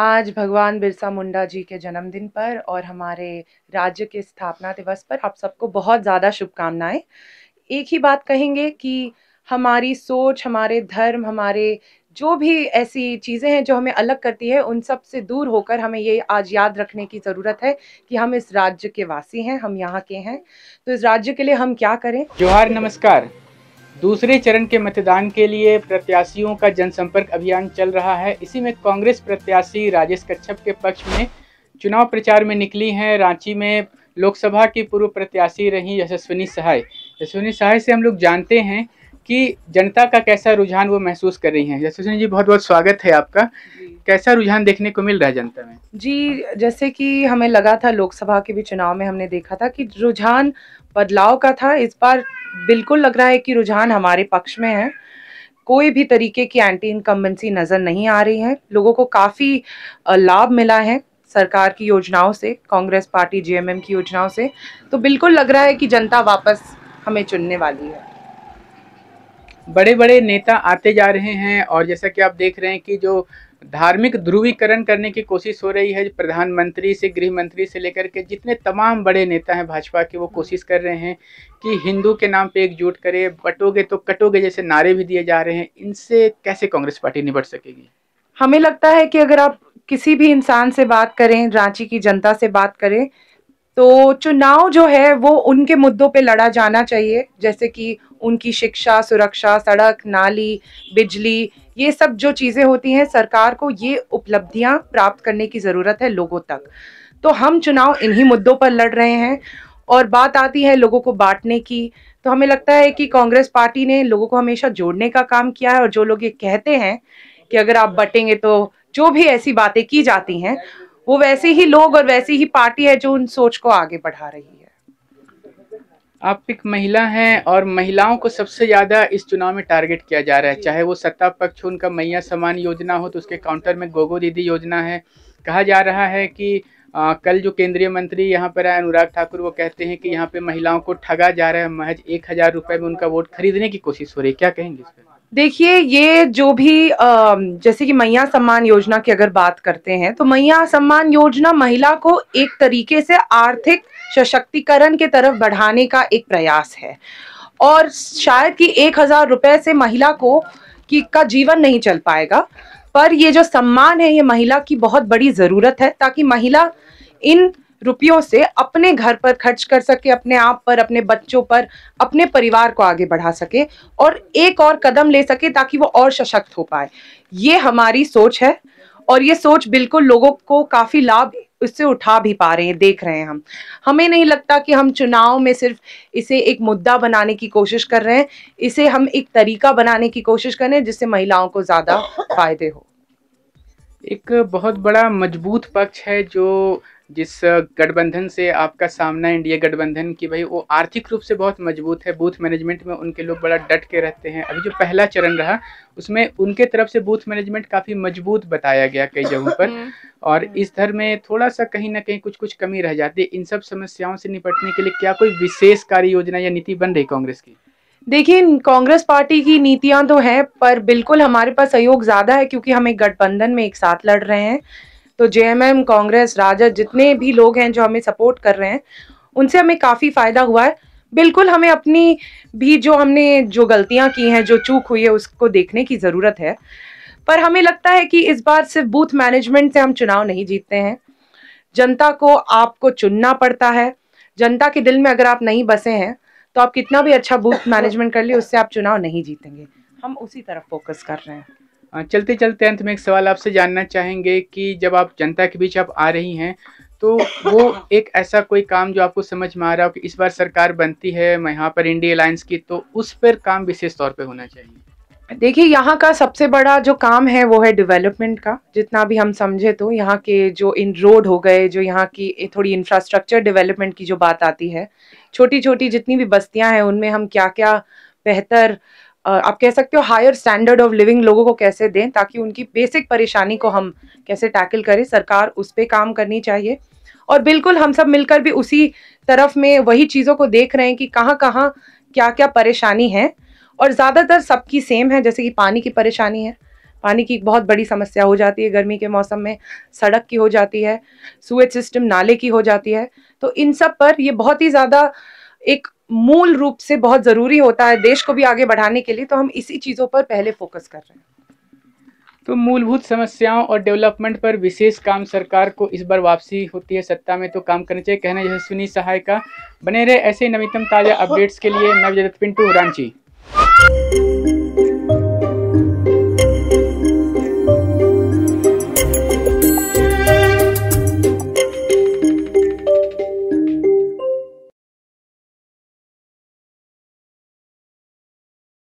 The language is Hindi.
आज भगवान बिरसा मुंडा जी के जन्मदिन पर और हमारे राज्य के स्थापना दिवस पर आप सबको बहुत ज़्यादा शुभकामनाएं एक ही बात कहेंगे कि हमारी सोच हमारे धर्म हमारे जो भी ऐसी चीज़ें हैं जो हमें अलग करती है उन सब से दूर होकर हमें ये आज याद रखने की ज़रूरत है कि हम इस राज्य के वासी हैं हम यहाँ के हैं तो इस राज्य के लिए हम क्या करें जोहार नमस्कार दूसरे चरण के मतदान के लिए प्रत्याशियों का जनसंपर्क अभियान चल रहा है इसी में कांग्रेस प्रत्याशी राजेश कच्छप के पक्ष में चुनाव प्रचार में निकली हैं रांची में लोकसभा की पूर्व प्रत्याशी रही यशस्विनी सहाय यशस्विनी सहाय से हम लोग जानते हैं कि जनता का कैसा रुझान वो महसूस कर रही हैं यशस्विनी जी बहुत बहुत स्वागत है आपका कैसा रुझान देखने को मिल रहा है जनता में जी जैसे कि हमें लगा था लोकसभा के भी चुनाव में हमने देखा था कि रुझान बदलाव का था इस बार बिल्कुल लग रहा है कि रुझान हमारे पक्ष में है कोई भी तरीके की एंटी इनकम्बेंसी नज़र नहीं आ रही है लोगों को काफ़ी लाभ मिला है सरकार की योजनाओं से कांग्रेस पार्टी जेएमएम की योजनाओं से तो बिल्कुल लग रहा है कि जनता वापस हमें चुनने वाली है बड़े बड़े नेता आते जा रहे हैं और जैसा कि आप देख रहे हैं कि जो धार्मिक ध्रुवीकरण करने की कोशिश हो रही है प्रधानमंत्री से गृह मंत्री से लेकर के जितने तमाम बड़े नेता हैं भाजपा के वो हम्म। कोशिश कर रहे हैं कि हिंदू के नाम पे एकजुट करे बटोगे तो कटोगे जैसे नारे भी दिए जा रहे हैं इनसे कैसे कांग्रेस पार्टी निपट सकेगी हमें लगता है कि अगर आप किसी भी इंसान से बात करें रांची की जनता से बात करें तो चुनाव जो है वो उनके मुद्दों पे लड़ा जाना चाहिए जैसे कि उनकी शिक्षा सुरक्षा सड़क नाली बिजली ये सब जो चीज़ें होती हैं सरकार को ये उपलब्धियां प्राप्त करने की ज़रूरत है लोगों तक तो हम चुनाव इन्हीं मुद्दों पर लड़ रहे हैं और बात आती है लोगों को बांटने की तो हमें लगता है कि कांग्रेस पार्टी ने लोगों को हमेशा जोड़ने का काम किया है और जो लोग ये कहते हैं कि अगर आप बटेंगे तो जो भी ऐसी बातें की जाती हैं वो वैसे ही लोग और वैसी ही पार्टी है जो उन सोच को आगे बढ़ा रही है आप एक महिला हैं और महिलाओं को सबसे ज़्यादा इस चुनाव में टारगेट किया जा रहा है चाहे वो सत्ता पक्ष हो उनका मैया समान योजना हो तो उसके काउंटर में गोगो दीदी योजना है कहा जा रहा है कि आ, कल जो केंद्रीय मंत्री यहाँ पर आए अनुराग ठाकुर वो कहते हैं कि यहाँ पे महिलाओं को ठगा जा रहा है महज एक हज़ार रुपये में उनका वोट खरीदने की कोशिश हो रही है क्या कहेंगे इस पर देखिए ये जो भी जैसे कि मैया सम्मान योजना की अगर बात करते हैं तो मैया सम्मान योजना महिला को एक तरीके से आर्थिक सशक्तिकरण के तरफ बढ़ाने का एक प्रयास है और शायद कि एक हज़ार रुपये से महिला को कि का जीवन नहीं चल पाएगा पर ये जो सम्मान है ये महिला की बहुत बड़ी ज़रूरत है ताकि महिला इन रुपयों से अपने घर पर खर्च कर सके अपने आप पर अपने बच्चों पर अपने परिवार को आगे बढ़ा सके और एक और कदम ले सके ताकि वो और सशक्त हो पाए ये हमारी सोच है और ये सोच बिल्कुल लोगों को काफ़ी लाभ उससे उठा भी पा रहे हैं देख रहे हैं हम हमें नहीं लगता कि हम चुनाव में सिर्फ इसे एक मुद्दा बनाने की कोशिश कर रहे हैं इसे हम एक तरीका बनाने की कोशिश कर रहे हैं जिससे महिलाओं को ज़्यादा फायदे हो एक बहुत बड़ा मजबूत पक्ष है जो जिस गठबंधन से आपका सामना इंडिया गठबंधन की भाई वो आर्थिक रूप से बहुत मजबूत है बूथ मैनेजमेंट में उनके लोग बड़ा डट के रहते हैं अभी जो पहला चरण रहा उसमें उनके तरफ से बूथ मैनेजमेंट काफ़ी मजबूत बताया गया कई जगहों पर हम्म। और हम्म। इस धर में थोड़ा सा कहीं ना कहीं कुछ कुछ कमी रह जाती है इन सब समस्याओं से निपटने के लिए क्या कोई विशेष कार्य योजना या नीति बन रही कांग्रेस की देखिए कांग्रेस पार्टी की नीतियां तो हैं पर बिल्कुल हमारे पास सहयोग ज़्यादा है क्योंकि हम एक गठबंधन में एक साथ लड़ रहे हैं तो जेएमएम कांग्रेस राजद जितने भी लोग हैं जो हमें सपोर्ट कर रहे हैं उनसे हमें काफ़ी फ़ायदा हुआ है बिल्कुल हमें अपनी भी जो हमने जो गलतियां की हैं जो चूक हुई है उसको देखने की ज़रूरत है पर हमें लगता है कि इस बार सिर्फ बूथ मैनेजमेंट से हम चुनाव नहीं जीतते हैं जनता को आपको चुनना पड़ता है जनता के दिल में अगर आप नहीं बसे हैं तो आप कितना भी अच्छा बूथ मैनेजमेंट कर लिए उससे आप चुनाव नहीं जीतेंगे हम उसी तरफ फोकस कर रहे हैं चलते चलते अंत में एक सवाल आपसे जानना चाहेंगे कि जब आप जनता के बीच आप आ रही हैं तो वो एक ऐसा कोई काम जो आपको समझ में आ रहा हो कि इस बार सरकार बनती है यहाँ पर इंडिया अलायंस की तो उस पर काम विशेष तौर पर होना चाहिए देखिए यहाँ का सबसे बड़ा जो काम है वो है डेवलपमेंट का जितना भी हम समझे तो यहाँ के जो इन रोड हो गए जो यहाँ की थोड़ी इंफ्रास्ट्रक्चर डेवलपमेंट की जो बात आती है छोटी छोटी जितनी भी बस्तियाँ हैं उनमें हम क्या क्या बेहतर आप कह सकते हो हायर स्टैंडर्ड ऑफ लिविंग लोगों को कैसे दें ताकि उनकी बेसिक परेशानी को हम कैसे टैकल करें सरकार उस पर काम करनी चाहिए और बिल्कुल हम सब मिलकर भी उसी तरफ में वही चीज़ों को देख रहे हैं कि कहाँ कहाँ क्या क्या परेशानी है और ज़्यादातर सबकी सेम है जैसे कि पानी की परेशानी है पानी की बहुत बड़ी समस्या हो जाती है गर्मी के मौसम में सड़क की हो जाती है सुएज सिस्टम नाले की हो जाती है तो इन सब पर ये बहुत ही ज़्यादा एक मूल रूप से बहुत जरूरी होता है देश को भी आगे बढ़ाने के लिए तो हम इसी चीज़ों पर पहले फोकस कर रहे हैं तो मूलभूत समस्याओं और डेवलपमेंट पर विशेष काम सरकार को इस बार वापसी होती है सत्ता में तो काम करना चाहिए कहना यह सुनी सहाय का बने रहे ऐसे नवीनतम ताज़ा अपडेट्स के लिए मैं पिंटू रांची